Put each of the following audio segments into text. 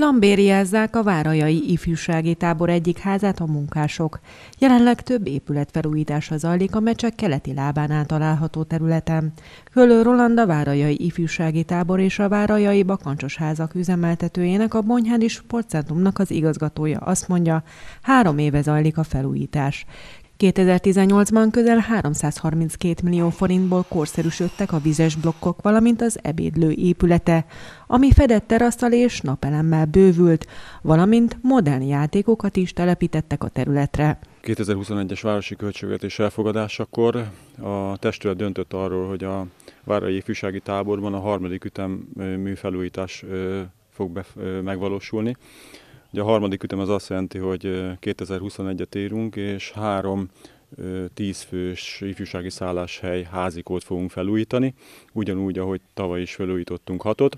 Lambériázzák a Várajai Ifjúsági Tábor egyik házát a munkások. Jelenleg több épületfelújítása zajlik a mecsek keleti lábánál található területen. Kölő Roland a Várajai Ifjúsági Tábor és a Várajai Bakancsos Házak üzemeltetőjének a Bonyhádi Sportcentrumnak az igazgatója azt mondja, három éve zajlik a felújítás. 2018-ban közel 332 millió forintból korszerűsödtek a vizes blokkok, valamint az ebédlő épülete, ami fedett terasztal és napelemmel bővült, valamint modern játékokat is telepítettek a területre. 2021-es városi költségvetés elfogadásakor a testület döntött arról, hogy a Várai Ifjúsági Táborban a harmadik ütem műfelújítás fog megvalósulni. Ugye a harmadik ütem az azt jelenti, hogy 2021-et érünk, és három tízfős ifjúsági szálláshely házikót fogunk felújítani, ugyanúgy, ahogy tavaly is felújítottunk hatot.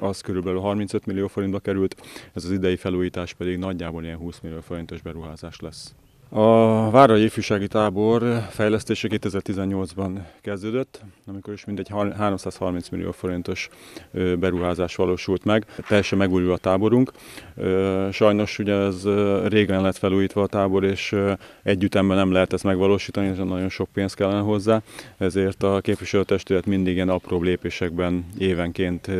Az körülbelül 35 millió forintba került, ez az idei felújítás pedig nagyjából ilyen 20 millió forintos beruházás lesz. A Várai Ifjúsági Tábor fejlesztése 2018-ban kezdődött, amikor is mindegy 330 millió forintos beruházás valósult meg. Teljesen megújul a táborunk. Sajnos ugye ez régen lett felújítva a tábor, és együttemben nem lehet ezt megvalósítani, és nagyon sok pénz kellene hozzá, ezért a képviselőtestület mindig ilyen apró lépésekben évenként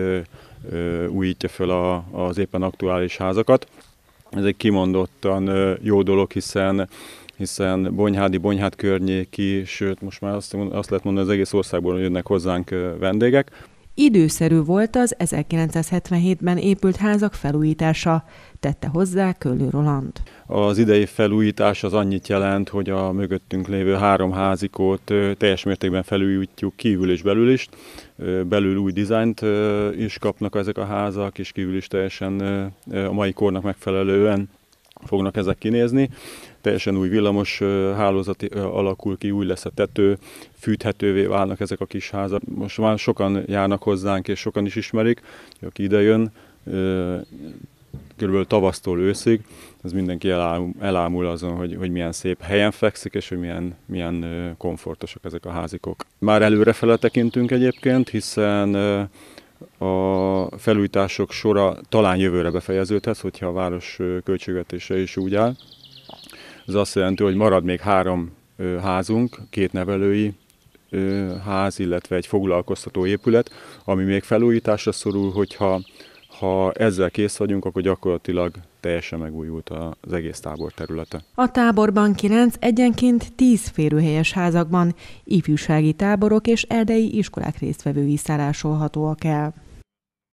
újítja föl az éppen aktuális házakat. Ez egy kimondottan jó dolog, hiszen hiszen Bonyhádi, Bonyhád környéki, sőt most már azt, azt lehet mondani, az egész országból jönnek hozzánk vendégek. Időszerű volt az 1977-ben épült házak felújítása, tette hozzá Köllő Roland. Az idei felújítás az annyit jelent, hogy a mögöttünk lévő három házikót teljes mértékben felújítjuk kívül és belül is. Belül új dizájnt is kapnak ezek a házak, és kívül is teljesen a mai kornak megfelelően fognak ezek kinézni. Teljesen új villamos hálózati alakul ki, új lesz a tető, fűthetővé válnak ezek a kis házak. Most már sokan járnak hozzánk, és sokan is ismerik, aki ide jön, körülbelül tavasztól őszig, az mindenki elámul, azon, hogy, hogy milyen szép helyen fekszik, és hogy milyen, milyen komfortosak ezek a házikok. Már előre tekintünk egyébként, hiszen a felújítások sora talán jövőre befejeződhet, hogyha a város költségvetése is úgy áll. Ez azt jelenti, hogy marad még három házunk, két nevelői ház, illetve egy foglalkoztató épület, ami még felújításra szorul, hogyha ha ezzel kész vagyunk, akkor gyakorlatilag teljesen megújult az egész tábor területe. A táborban 9 egyenként 10 férőhelyes házakban ifjúsági táborok és erdei iskolák résztvevői szállásolhatóak el.